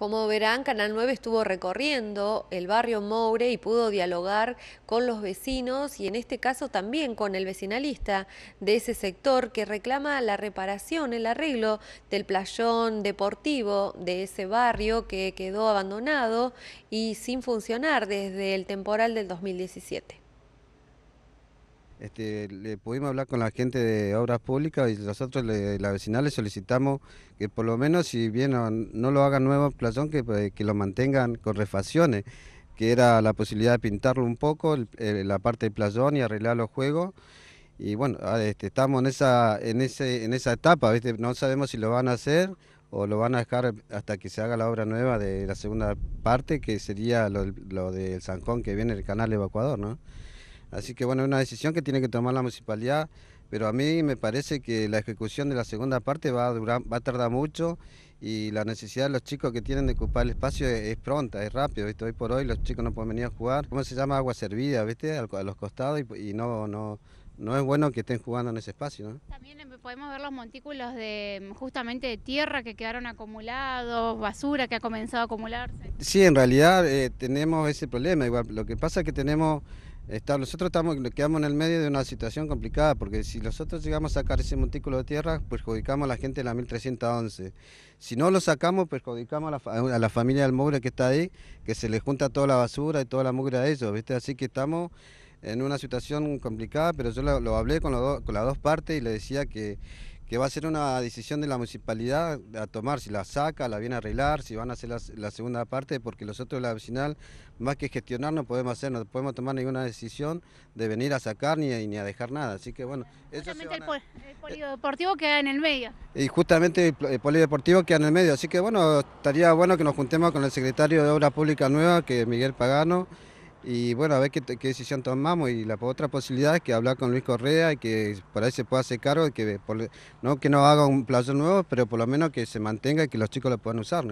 Como verán, Canal 9 estuvo recorriendo el barrio Moure y pudo dialogar con los vecinos y en este caso también con el vecinalista de ese sector que reclama la reparación, el arreglo del playón deportivo de ese barrio que quedó abandonado y sin funcionar desde el temporal del 2017. Este, le pudimos hablar con la gente de Obras Públicas y nosotros, la vecinal, le solicitamos que por lo menos, si bien no, lo hagan nuevo en Playón, pues, que, lo mantengan con refacciones, que era la posibilidad de pintarlo un poco, la parte de Playón y arreglar los juegos. Y bueno, ah, este, estamos en esa, en, esa etapa, no sabemos si lo van a hacer o lo van a dejar hasta que se haga la obra nueva de la segunda parte, que sería lo, del Zanjón que viene el canal evacuador, ¿no? Así que bueno, es una decisión que tiene que tomar la municipalidad, pero a mí me parece que la ejecución de la segunda parte va a, durar, va a tardar mucho y la necesidad de los chicos que tienen de ocupar el espacio es, pronta, es rápido, hoy por hoy los chicos no pueden venir a jugar, ¿cómo se llama? Agua servida, ¿viste? A los costados y, no, no, no es bueno que estén jugando en ese espacio. También em, podemos ver los montículos de em, justamente de tierra que quedaron acumulados, basura que ha comenzado a acumularse. Sí, en realidad eh, tenemos ese problema. lo que pasa es que tenemos nosotros estamos, quedamos en el medio de una situación complicada porque si nosotros llegamos a sacar ese montículo de tierra, perjudicamos a la gente de la 1311. Si no lo sacamos, perjudicamos a la, a la familia del mugre que está ahí, que se le junta toda la basura y toda la mugre a ellos, ¿viste? Así que estamos en una situación complicada, pero yo lo, hablé con, con las dos partes y le decía que, que va a ser una decisión de la municipalidad a tomar, si la saca, la viene a arreglar, si van a hacer la, segunda parte, porque nosotros la vecinal, más que gestionar, no podemos hacer, no podemos tomar ninguna decisión de venir a sacar ni, a dejar nada. Así que bueno, Justamente el, polideportivo queda en el medio. Y justamente el, polideportivo queda en el medio, así que bueno, estaría bueno que nos juntemos con el secretario de Obras Públicas Nueva, que es Miguel Pagano, y bueno, a ver qué, decisión tomamos. Y la otra posibilidad es que hablar con Luis Correa y que para ahí se pueda hacer cargo, y que no que no haga un plazo nuevo, pero por lo menos que se mantenga y que los chicos lo puedan usar.